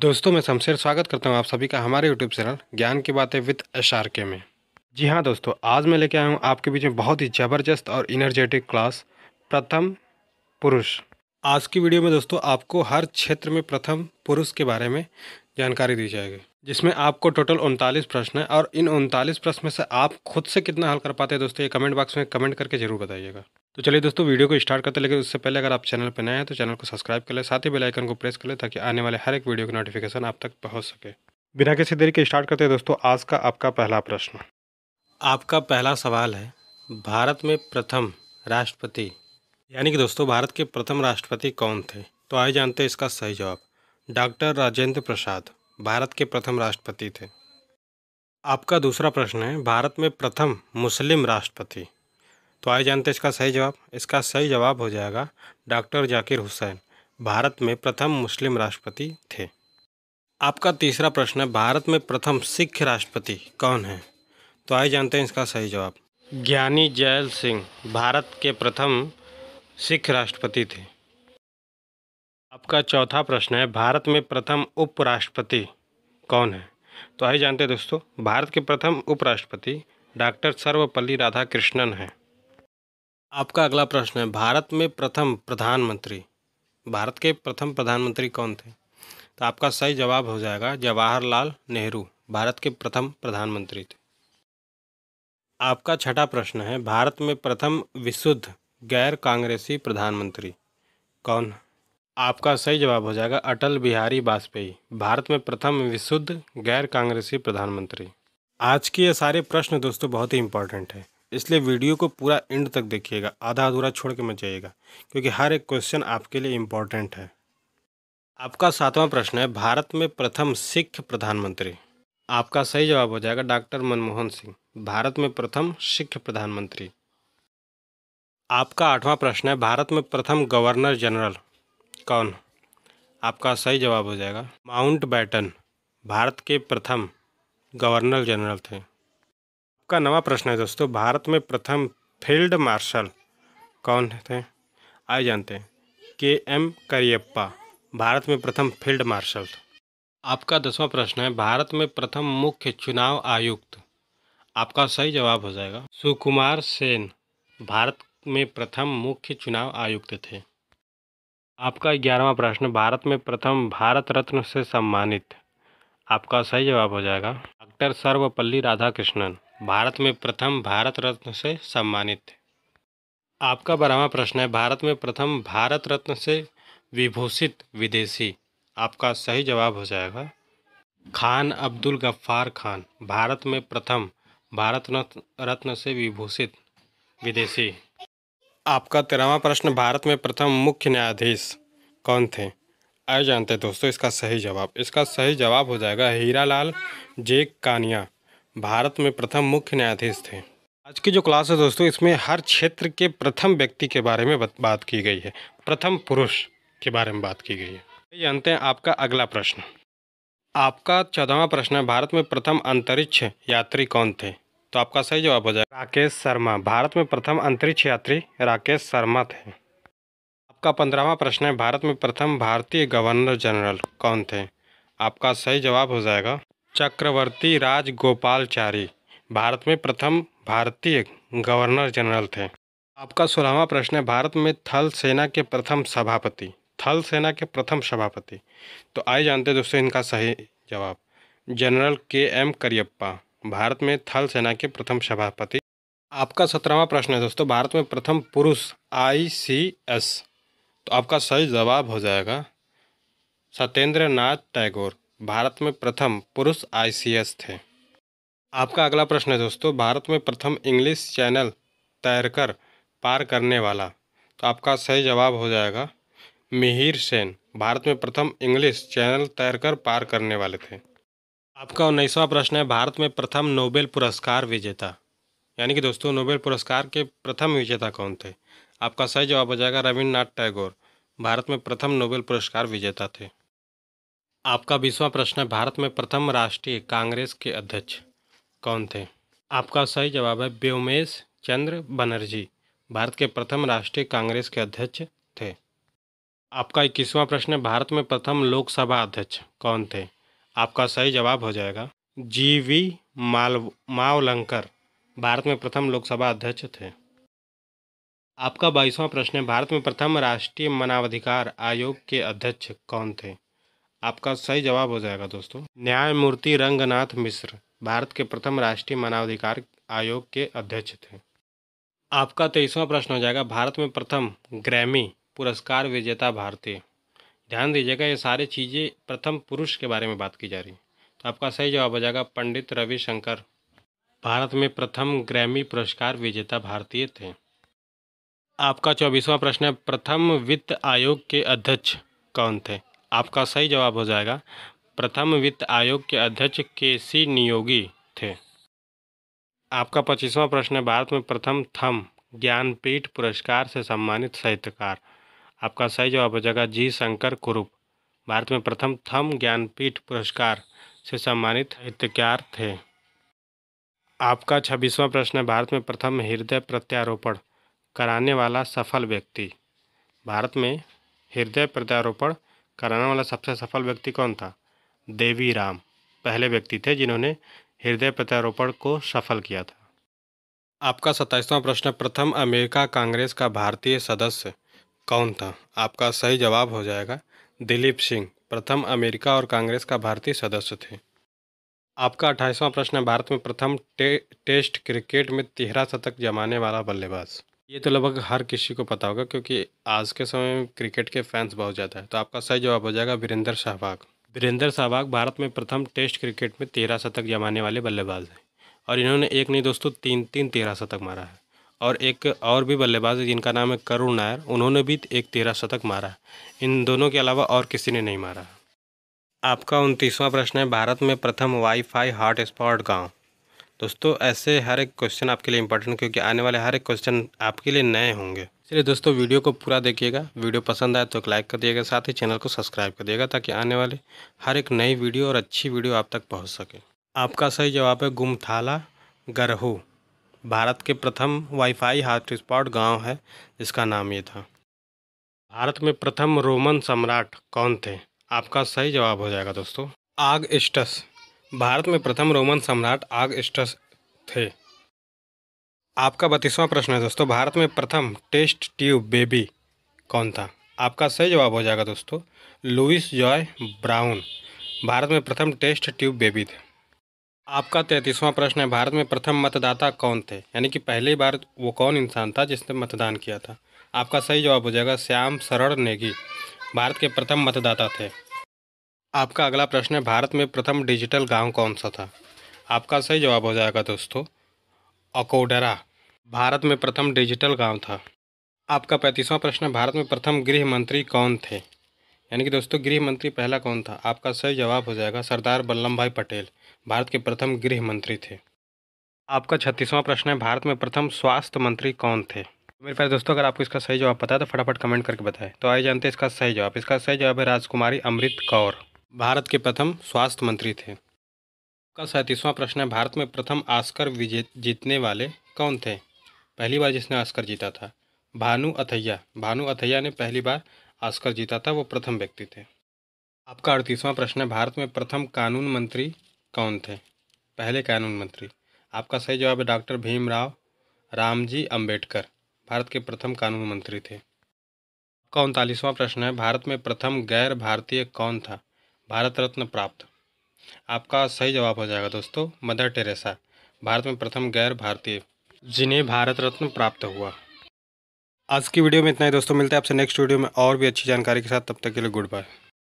दोस्तों मैं शमशेर स्वागत करता हूँ आप सभी का हमारे यूट्यूब चैनल ज्ञान की बातें विद एस के में जी हाँ दोस्तों आज मैं लेके आया हूँ आपके बीच में बहुत ही ज़बरदस्त और इनर्जेटिक क्लास प्रथम पुरुष आज की वीडियो में दोस्तों आपको हर क्षेत्र में प्रथम पुरुष के बारे में जानकारी दी जाएगी जिसमें आपको टोटल उनतालीस प्रश्न है और इन उनतालीस प्रश्न में से आप खुद से कितना हल कर पाते हैं दोस्तों ये कमेंट बॉक्स में कमेंट करके जरूर बताइएगा तो चलिए दोस्तों वीडियो को स्टार्ट करते लेकिन उससे पहले अगर आप चैनल पर नए हैं तो चैनल को सब्सक्राइब कर ले साथ ही बेलाइकन को प्रेस कर ले ताकि आने वाले हर एक वीडियो की नोटिफिकेशन आप तक पहुँच सके बिना किसी देरी के स्टार्ट करते हैं दोस्तों आज का आपका पहला प्रश्न आपका पहला सवाल है भारत में प्रथम राष्ट्रपति यानी कि दोस्तों भारत के प्रथम राष्ट्रपति कौन थे तो आइए जानते हैं इसका सही जवाब डॉक्टर राजेंद्र प्रसाद भारत के प्रथम राष्ट्रपति थे आपका दूसरा प्रश्न है भारत में प्रथम मुस्लिम राष्ट्रपति तो आइए जानते इसका सही जवाब इसका सही जवाब हो जाएगा डॉक्टर जाकिर हुसैन भारत में प्रथम मुस्लिम राष्ट्रपति थे आपका तीसरा प्रश्न है भारत में प्रथम सिख राष्ट्रपति कौन है तो आइए जानते हैं इसका सही जवाब ज्ञानी जैल सिंह भारत के प्रथम सिख राष्ट्रपति थे आपका चौथा प्रश्न है भारत में प्रथम उपराष्ट्रपति कौन है तो आइए जानते हैं दोस्तों भारत के प्रथम उपराष्ट्रपति डॉक्टर सर्वपल्ली राधाकृष्णन हैं आपका अगला प्रश्न है भारत में प्रथम प्रधानमंत्री भारत के प्रथम प्रधानमंत्री कौन थे तो आपका सही जवाब हो जाएगा जवाहरलाल नेहरू भारत के प्रथम प्रधानमंत्री थे आपका छठा प्रश्न है भारत में प्रथम विशुद्ध गैर कांग्रेसी प्रधानमंत्री कौन आपका सही जवाब हो जाएगा अटल बिहारी वाजपेयी भारत में प्रथम विशुद्ध गैर कांग्रेसी प्रधानमंत्री आज के ये सारे प्रश्न दोस्तों बहुत ही इंपॉर्टेंट है इसलिए वीडियो को पूरा एंड तक देखिएगा आधा अधूरा छोड़ के मत जाइएगा क्योंकि हर एक क्वेश्चन आपके लिए इम्पॉर्टेंट है आपका सातवां प्रश्न है भारत में प्रथम सिख प्रधानमंत्री आपका सही जवाब हो जाएगा डॉक्टर मनमोहन सिंह भारत में प्रथम सिख प्रधानमंत्री आपका आठवां प्रश्न है भारत में प्रथम गवर्नर जनरल कौन आपका सही जवाब हो जाएगा माउंट बैटन भारत के प्रथम गवर्नर जनरल थे आपका नवा प्रश्न है दोस्तों भारत में प्रथम फील्ड मार्शल कौन थे आइए जानते हैं के एम करियप्पा भारत में प्रथम फील्ड मार्शल आपका दसवां प्रश्न है भारत में प्रथम मुख्य चुनाव आयुक्त आपका सही जवाब हो जाएगा सुकुमार सेन भारत में प्रथम मुख्य चुनाव आयुक्त थे आपका ग्यारहवा प्रश्न भारत में प्रथम भारत रत्न से सम्मानित आपका सही जवाब हो जाएगा डॉक्टर सर्वपल्ली राधाकृष्णन भारत में प्रथम भारत रत्न से सम्मानित आपका बारहवा प्रश्न है भारत में प्रथम भारत रत्न से विभूषित विदेशी आपका सही जवाब हो जाएगा खान अब्दुल गफ्फार खान भारत में प्रथम भारत रत्न से विभूषित विदेशी आपका तेरहवा प्रश्न भारत में प्रथम मुख्य न्यायाधीश कौन थे आए जानते हैं दोस्तों इसका सही जवाब इसका सही जवाब हो जाएगा हीरालाल जे कानिया भारत में प्रथम मुख्य न्यायाधीश थे आज की जो क्लास है दोस्तों इसमें हर क्षेत्र के प्रथम व्यक्ति के बारे में बात की गई है प्रथम पुरुष के बारे में बात की गई है जानते हैं आपका अगला प्रश्न आपका चौदहवा प्रश्न है भारत में प्रथम अंतरिक्ष यात्री कौन थे तो आपका सही जवाब हो जाएगा राकेश शर्मा भारत में प्रथम अंतरिक्ष यात्री राकेश शर्मा थे आपका पंद्रहवा प्रश्न है भारत में प्रथम भारतीय गवर्नर जनरल कौन थे आपका सही जवाब हो जाएगा चक्रवर्ती राजगोपालचारी भारत में प्रथम भारतीय गवर्नर जनरल थे आपका सोलहवा प्रश्न है भारत में थल सेना के प्रथम सभापति थल सेना के प्रथम सभापति तो आइए जानते दोस्तों इनका सही जवाब जनरल के एम करियप्पा भारत में थल सेना के प्रथम सभापति आपका सत्रहवा प्रश्न है दोस्तों भारत में प्रथम पुरुष आईसीएस तो आपका सही जवाब हो जाएगा सत्येंद्र नाथ टैगोर भारत में प्रथम पुरुष आईसीएस थे आपका अगला प्रश्न है दोस्तों भारत में प्रथम इंग्लिश चैनल तैरकर पार करने वाला तो आपका सही जवाब हो जाएगा मिहिर सेन भारत में प्रथम इंग्लिश चैनल तैरकर पार करने वाले थे आपका उन्नीसवा प्रश्न है भारत में प्रथम नोबेल पुरस्कार विजेता यानी कि दोस्तों नोबेल पुरस्कार के प्रथम विजेता कौन थे आपका सही जवाब हो जाएगा रविन्द्रनाथ टैगोर भारत में प्रथम नोबेल पुरस्कार विजेता थे आपका बीसवां प्रश्न है भारत में प्रथम राष्ट्रीय कांग्रेस के अध्यक्ष कौन थे आपका सही जवाब है व्योमेश चंद्र बनर्जी भारत के प्रथम राष्ट्रीय कांग्रेस के अध्यक्ष थे आपका इक्कीसवां प्रश्न है भारत में प्रथम लोकसभा अध्यक्ष कौन थे आपका सही जवाब हो जाएगा जी वी माल मावलंकर भारत में प्रथम लोकसभा अध्यक्ष थे आपका बाईसवां प्रश्न है भारत में प्रथम राष्ट्रीय मानवाधिकार आयोग के अध्यक्ष कौन थे आपका सही जवाब हो जाएगा दोस्तों न्यायमूर्ति रंगनाथ मिश्र भारत के प्रथम राष्ट्रीय मानवाधिकार आयोग के अध्यक्ष थे आपका तेईसवां प्रश्न हो जाएगा भारत में प्रथम ग्रैमी पुरस्कार विजेता भारतीय ध्यान दीजिएगा ये सारी चीज़ें प्रथम पुरुष के बारे में बात की जा रही है तो आपका सही जवाब हो जाएगा पंडित रविशंकर भारत में प्रथम ग्रैमी पुरस्कार विजेता भारतीय थे आपका चौबीसवां प्रश्न है प्रथम वित्त आयोग के अध्यक्ष कौन थे आपका सही जवाब हो जाएगा प्रथम वित्त आयोग के अध्यक्ष के सी नियोगी थे आपका पच्चीसवां प्रश्न है भारत में प्रथम थम ज्ञानपीठ पुरस्कार से सम्मानित साहित्यकार आपका सही जवाब हो जाएगा जी शंकर कुरूप भारत में प्रथम थम ज्ञानपीठ पुरस्कार से सम्मानित साहित्यकार थे आपका छब्बीसवां प्रश्न है भारत में प्रथम हृदय प्रत्यारोपण कराने वाला सफल व्यक्ति भारत में हृदय प्रत्यारोपण कराने वाला सबसे सफल व्यक्ति कौन था देवी राम पहले व्यक्ति थे जिन्होंने हृदय प्रत्यारोपण को सफल किया था आपका सत्ताईसवां प्रश्न प्रथम अमेरिका कांग्रेस का भारतीय सदस्य कौन था आपका सही जवाब हो जाएगा दिलीप सिंह प्रथम अमेरिका और कांग्रेस का भारतीय सदस्य थे आपका अट्ठाईसवां प्रश्न है भारत में प्रथम टे, टेस्ट क्रिकेट में तिहरा शतक जमाने वाला बल्लेबाज ये तो लगभग हर किसी को पता होगा क्योंकि आज के समय में क्रिकेट के फैंस बहुत ज़्यादा है तो आपका सही जवाब हो जाएगा वीरेंद्र सहवाग वीरेंद्र सहवाग भारत में प्रथम टेस्ट क्रिकेट में तेरह शतक जमाने वाले बल्लेबाज हैं और इन्होंने एक नहीं दोस्तों तीन तीन तेरह शतक मारा है और एक और भी बल्लेबाज जिनका नाम है करुण नायर उन्होंने भी एक तेरह शतक मारा इन दोनों के अलावा और किसी ने नहीं मारा आपका उनतीसवां प्रश्न है भारत में प्रथम वाईफाई हॉटस्पॉट गांव दोस्तों ऐसे हर एक क्वेश्चन आपके लिए इंपॉर्टेंट क्योंकि आने वाले हर एक क्वेश्चन आपके लिए नए होंगे इसलिए दोस्तों वीडियो को पूरा देखिएगा वीडियो पसंद आए तो लाइक कर दिएगा साथ ही चैनल को सब्सक्राइब कर दिएगा ताकि आने वाले हर एक नई वीडियो और अच्छी वीडियो आप तक पहुँच सके आपका सही जवाब है गुमथाला गरहू भारत के प्रथम वाईफाई हॉटस्पॉट गांव है जिसका नाम ये था भारत में प्रथम रोमन सम्राट कौन थे आपका सही जवाब हो जाएगा दोस्तों आग इस्टस भारत में प्रथम रोमन सम्राट आग इस्टस थे आपका बत्तीसवां प्रश्न है दोस्तों भारत में प्रथम टेस्ट ट्यूब बेबी कौन था आपका सही जवाब हो जाएगा दोस्तों लुइस जॉय ब्राउन भारत में प्रथम टेस्ट ट्यूब बेबी थे आपका तैंतीसवां प्रश्न है भारत में प्रथम मतदाता कौन थे यानी कि पहली बार वो कौन इंसान था जिसने मतदान किया था आपका सही जवाब हो जाएगा श्याम शरण नेगी भारत के प्रथम मतदाता थे आपका अगला प्रश्न है भारत में प्रथम डिजिटल गांव कौन सा था आपका सही जवाब हो जाएगा दोस्तों अकोडरा भारत में प्रथम डिजिटल गाँव था आपका पैंतीसवां प्रश्न है भारत में प्रथम गृह मंत्री कौन थे यानी कि दोस्तों गृह मंत्री पहला कौन था आपका सही जवाब हो जाएगा सरदार वल्लभ भाई पटेल भारत के प्रथम गृह मंत्री थे आपका छत्तीसवां प्रश्न है भारत में प्रथम स्वास्थ्य मंत्री कौन थे मेरे प्यारे दोस्तों अगर आपको इसका सही जवाब पता है तो फटाफट कमेंट करके बताएं तो आइए जानते हैं इसका सही जवाब इसका सही जवाब है राजकुमारी अमृत कौर भारत के प्रथम स्वास्थ्य मंत्री थे आपका सैंतीसवां प्रश्न है भारत में प्रथम आस्कर विजे जीतने वाले कौन थे पहली बार जिसने आस्कर जीता था भानु अथैया भानु अथैया ने पहली बार आस्कर जीता था वो प्रथम व्यक्ति थे आपका अड़तीसवां प्रश्न है भारत में प्रथम कानून मंत्री कौन थे पहले कानून मंत्री आपका सही जवाब है डॉक्टर भीमराव रामजी अंबेडकर भारत के प्रथम कानून मंत्री थे आपका उनतालीसवां प्रश्न है भारत में प्रथम गैर भारतीय कौन था भारत रत्न प्राप्त आपका सही जवाब हो जाएगा दोस्तों मदर टेरेसा भारत में प्रथम गैर भारतीय जिन्हें भारत रत्न प्राप्त हुआ आज की वीडियो में इतना ही दोस्तों मिलते हैं आपसे नेक्स्ट वीडियो में और भी अच्छी जानकारी के साथ तब तक के लिए गुड बाय